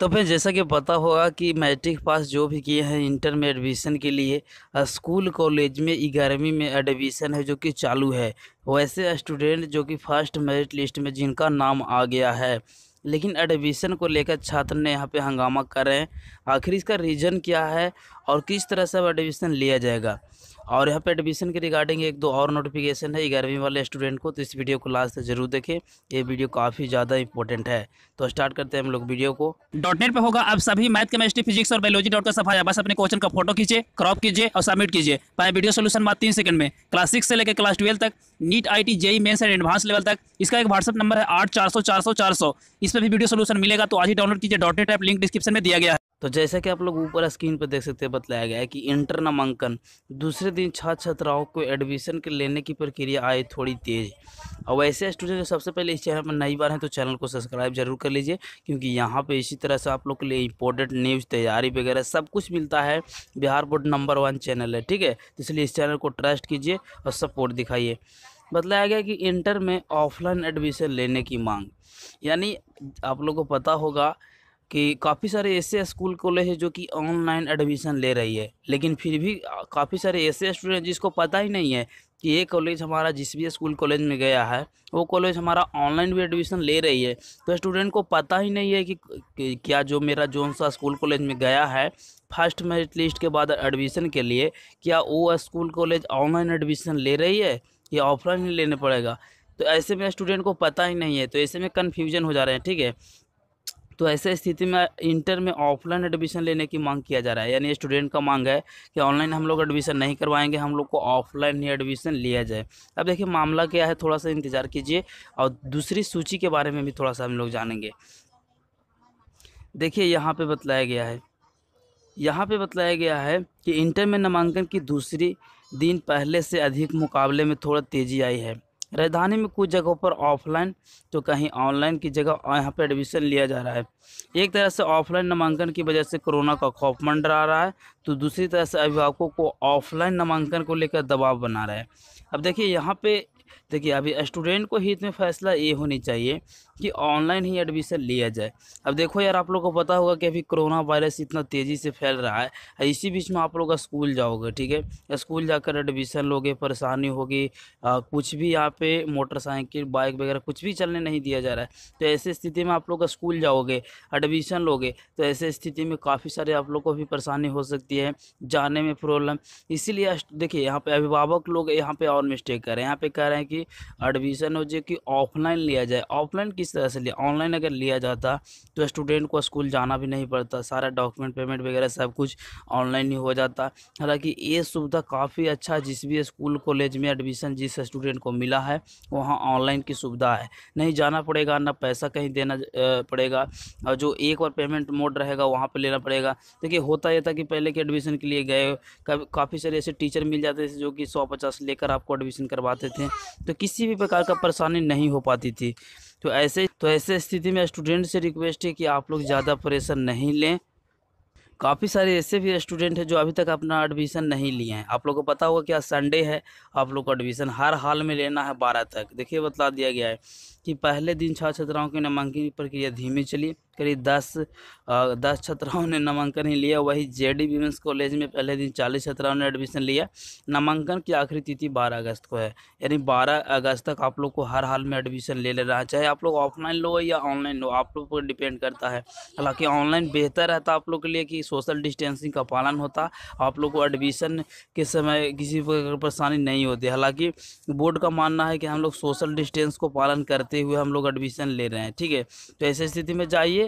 तो फिर जैसा कि पता होगा कि मैट्रिक पास जो भी किए हैं इंटर में एडमिशन के लिए स्कूल कॉलेज में ग्यारहवीं में एडमिशन है जो कि चालू है वैसे स्टूडेंट जो कि फर्स्ट मेरिट लिस्ट में जिनका नाम आ गया है लेकिन एडमिशन को लेकर छात्र ने यहाँ पे हंगामा कर रहे हैं आखिर इसका रीज़न क्या है और किस तरह से एडमिशन लिया जाएगा और यहाँ पे एडमिशन के रिगार्डिंग एक दो और नोटिफिकेशन है ग्यारहवीं वाले स्टूडेंट को तो इस वीडियो को लास्ट तक जरूर देखें ये वीडियो काफ़ी ज़्यादा इंपॉर्टेंट है तो स्टार्ट करते हैं हम लोग वीडियो को डॉट नेट पर होगा अब सभी मैथ केमिस्ट्री फिजिक्स और बायोलॉजी डॉट का सफाया बस अपने क्वेश्चन का फोटो खींचे क्रॉप कीजिए और सबमिट कीजिए पाए वीडियो सोल्यूशन बात तीन सेकंड में क्लास सिक्स से लेकर क्लास ट्वेल्व तक NEET I T JEE mains and advance level तक इसका एक व्हाट्सअप नंबर है आठ चार सौ चार सौ चार सौ इस पर भी वीडियो सोल्यूशन मिलेगा तो आज ही डाउनलोड कीजिए डॉट ऐप लिंक डिस्क्रिप्शन में दिया गया है तो जैसा कि आप लोग ऊपर स्क्रीन पर देख सकते हैं बताया गया है कि इंटर नामांकन दूसरे दिन छात्र छात्राओं को एडमिशन के लेने की प्रक्रिया आए थोड़ी तेज़ और ऐसे स्टूडेंट जो सबसे पहले इस चैनल पर नई बार हैं तो चैनल को सब्सक्राइब जरूर कर लीजिए क्योंकि यहाँ पे इसी तरह से आप लोग के लिए इंपॉर्टेंट न्यूज़ तैयारी वगैरह सब कुछ मिलता है Bihar board number one channel है ठीक है तो इसलिए इस चैनल को ट्रस्ट कीजिए और सपोर्ट दिखाइए बतलाया गया कि इंटर में ऑफलाइन एडमिशन लेने की मांग यानी आप लोगों को पता होगा कि काफ़ी सारे ऐसे स्कूल कॉलेज है जो कि ऑनलाइन एडमिशन ले रही है लेकिन फिर भी काफ़ी सारे ऐसे स्टूडेंट जिसको पता ही नहीं है कि ये कॉलेज हमारा जिस भी स्कूल कॉलेज में गया है वो कॉलेज हमारा ऑनलाइन भी एडमिशन ले रही है तो स्टूडेंट को पता ही नहीं है कि, कि क्या जो मेरा जोन सा स्कूल कॉलेज में गया है फर्स्ट मेरिट लिस्ट के बाद एडमिशन के लिए क्या वो स्कूल कॉलेज ऑनलाइन एडमिशन ले रही है ये ऑफलाइन ही लेने पड़ेगा तो ऐसे में स्टूडेंट को पता ही नहीं है तो ऐसे में कन्फ्यूजन हो जा रहे हैं ठीक है तो ऐसे स्थिति में इंटर में ऑफलाइन एडमिशन लेने की मांग किया जा रहा है यानी स्टूडेंट का मांग है कि ऑनलाइन हम लोग एडमिशन नहीं करवाएंगे हम लोग को ऑफलाइन ही एडमिशन लिया जाए अब देखिए मामला क्या है थोड़ा सा इंतज़ार कीजिए और दूसरी सूची के बारे में भी थोड़ा सा हम लोग जानेंगे देखिए यहाँ पर बतलाया गया है यहाँ पर बतलाया गया है कि इंटर में नामांकन की दूसरी दिन पहले से अधिक मुकाबले में थोड़ा तेज़ी आई है राजधानी में कुछ जगहों पर ऑफलाइन तो कहीं ऑनलाइन की जगह यहाँ पर एडमिशन लिया जा रहा है एक तरह से ऑफलाइन नामांकन की वजह से कोरोना का खौफ मंडरा रहा है तो दूसरी तरह से अभिभावकों को ऑफलाइन नामांकन को लेकर दबाव बना रहा है अब देखिए यहाँ पे देखिए अभी स्टूडेंट को हित में फैसला ये होनी चाहिए कि ऑनलाइन ही एडमिशन लिया जाए अब देखो यार आप लोग को पता होगा कि अभी कोरोना वायरस इतना तेज़ी से फैल रहा है इसी बीच में आप लोग स्कूल जाओगे ठीक है स्कूल जाकर एडमिशन लोगे परेशानी होगी कुछ भी यहाँ पे मोटरसाइकिल बाइक वगैरह कुछ भी चलने नहीं दिया जा रहा है तो ऐसे स्थिति में आप लोग स्कूल जाओगे एडमिशन लोगे तो ऐसे स्थिति में काफ़ी सारे आप लोग को भी परेशानी हो सकती है जाने में प्रॉब्लम इसीलिए देखिए यहाँ पे अभिभावक लोग यहाँ पे और मिस्टेक कर रहे हैं यहाँ पे कह रहे हैं है कि एडमिशन हो जो कि ऑफलाइन लिया जाए ऑफलाइन किस तरह से लिया ऑनलाइन अगर लिया जाता तो स्टूडेंट को स्कूल जाना भी नहीं पड़ता सारा डॉक्यूमेंट पेमेंट वगैरह सब कुछ ऑनलाइन ही हो जाता हालांकि ये सुविधा काफ़ी अच्छा जिस भी स्कूल कॉलेज में एडमिशन जिस स्टूडेंट को मिला है वहाँ ऑनलाइन की सुविधा है नहीं जाना पड़ेगा ना पैसा कहीं देना पड़ेगा और जो एक बार पेमेंट मोड रहेगा वहाँ पर लेना पड़ेगा देखिए होता यह था कि पहले के एडमिशन के लिए गए काफ़ी सारे ऐसे टीचर मिल जाते थे जो कि सौ पचास लेकर आपको एडमिशन करवाते थे तो किसी भी प्रकार का परेशानी नहीं हो पाती थी तो ऐसे तो ऐसे स्थिति में स्टूडेंट से रिक्वेस्ट है कि आप लोग ज़्यादा प्रेशर नहीं लें काफ़ी सारे ऐसे भी स्टूडेंट हैं जो अभी तक अपना एडमिशन नहीं लिए हैं आप लोग को पता होगा कि आज संडे है आप लोग को एडमिशन हर हाल में लेना है बारह तक देखिए बतला दिया गया है कि पहले दिन छात्र छात्राओं की नामांकन प्रक्रिया धीमी चली करीब दस दस छात्राओं ने नामांकन ही लिया वही जे डी वीमेंस कॉलेज में पहले दिन चालीस छात्राओं ने एडमिशन लिया नामांकन की आखिरी तिथि बारह अगस्त को है यानी बारह अगस्त तक आप लोग को हर हाल में एडमिशन ले लेना चाहे आप लोग ऑफलाइन लो या ऑनलाइन लो आप लोग पर डिपेंड करता है हालाँकि ऑनलाइन बेहतर रहता आप लोग के लिए कि सोशल डिस्टेंसिंग का पालन होता आप लोग को एडमिशन के समय किसी प्रकार परेशानी नहीं होती हालाँकि बोर्ड का मानना है कि हम लोग सोशल डिस्टेंस को पालन करते हुए हम लोग एडमिशन ले रहे हैं ठीक है तो ऐसी स्थिति में जाइए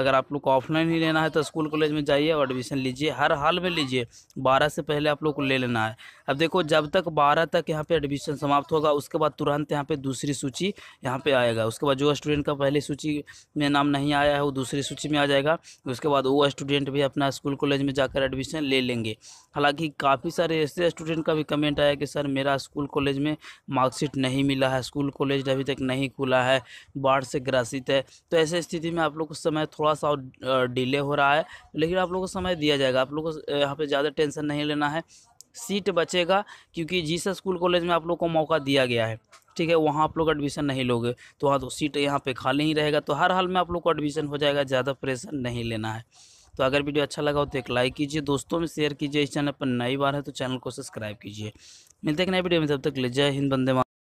अगर आप लोग को ऑफलाइन ही लेना है तो स्कूल कॉलेज में जाइए और एडमिशन लीजिए हर हाल में लीजिए बारह से पहले आप लोग को ले लेना है अब देखो जब तक बारह तक यहाँ पे एडमिशन समाप्त होगा उसके बाद तुरंत यहाँ पे दूसरी सूची यहाँ पे आएगा उसके बाद जो स्टूडेंट का पहली सूची में नाम नहीं आया है वो दूसरी सूची में आ जाएगा उसके बाद वो स्टूडेंट भी अपना स्कूल कॉलेज में जाकर एडमिशन ले लेंगे हालाँकि काफ़ी सारे ऐसे स्टूडेंट का भी कमेंट आया कि सर मेरा स्कूल कॉलेज में मार्कशीट नहीं मिला है स्कूल कॉलेज अभी तक नहीं खुला है बाढ़ से ग्रासित है तो ऐसे स्थिति में आप लोग उस समय थोड़ा थोड़ा सा डिले हो रहा है लेकिन आप लोगों को समय दिया जाएगा आप लोगों को यहाँ पे ज़्यादा टेंशन नहीं लेना है सीट बचेगा क्योंकि जिस स्कूल कॉलेज में आप लोग को मौका दिया गया है ठीक है वहाँ आप लोग एडमिशन नहीं लोगे तो वहाँ तो सीट यहाँ पे खाली ही रहेगा तो हर हाल में आप लोग को एडमिशन हो जाएगा ज़्यादा प्रेशर नहीं लेना है तो अगर वीडियो अच्छा लगा हो तो एक लाइक कीजिए दोस्तों में शेयर कीजिए इस चैनल पर नई बार है तो चैनल को सब्सक्राइब कीजिए मिलते हैं नए वीडियो में तब तक ले जय हिंद बंदे